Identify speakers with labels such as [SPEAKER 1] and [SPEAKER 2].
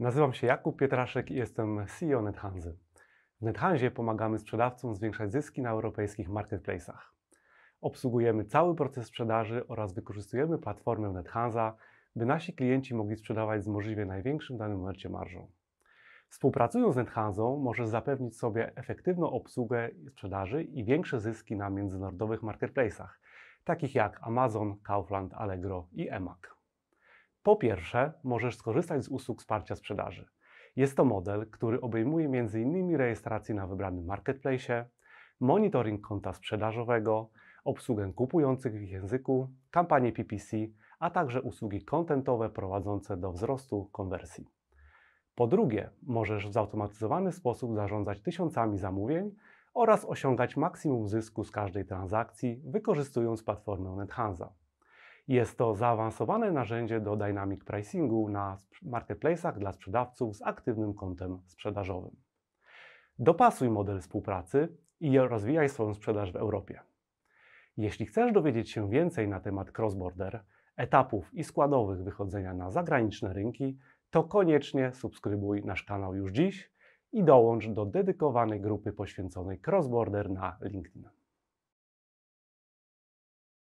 [SPEAKER 1] Nazywam się Jakub Pietraszek i jestem CEO NetHansy. W NetHansie pomagamy sprzedawcom zwiększać zyski na europejskich marketplace'ach. Obsługujemy cały proces sprzedaży oraz wykorzystujemy platformę NetHansa, by nasi klienci mogli sprzedawać z możliwie największym w danym momencie marżą. Współpracując z NetHansą możesz zapewnić sobie efektywną obsługę sprzedaży i większe zyski na międzynarodowych marketplace'ach, takich jak Amazon, Kaufland, Allegro i eMac. Po pierwsze, możesz skorzystać z usług wsparcia sprzedaży. Jest to model, który obejmuje m.in. rejestrację na wybranym marketplace, monitoring konta sprzedażowego, obsługę kupujących w ich języku, kampanie PPC, a także usługi kontentowe prowadzące do wzrostu konwersji. Po drugie, możesz w zautomatyzowany sposób zarządzać tysiącami zamówień oraz osiągać maksimum zysku z każdej transakcji, wykorzystując platformę NetHansa. Jest to zaawansowane narzędzie do dynamic pricingu na marketplace'ach dla sprzedawców z aktywnym kontem sprzedażowym. Dopasuj model współpracy i rozwijaj swoją sprzedaż w Europie. Jeśli chcesz dowiedzieć się więcej na temat cross-border, etapów i składowych wychodzenia na zagraniczne rynki, to koniecznie subskrybuj nasz kanał już dziś i dołącz do dedykowanej grupy poświęconej cross-border na LinkedIn.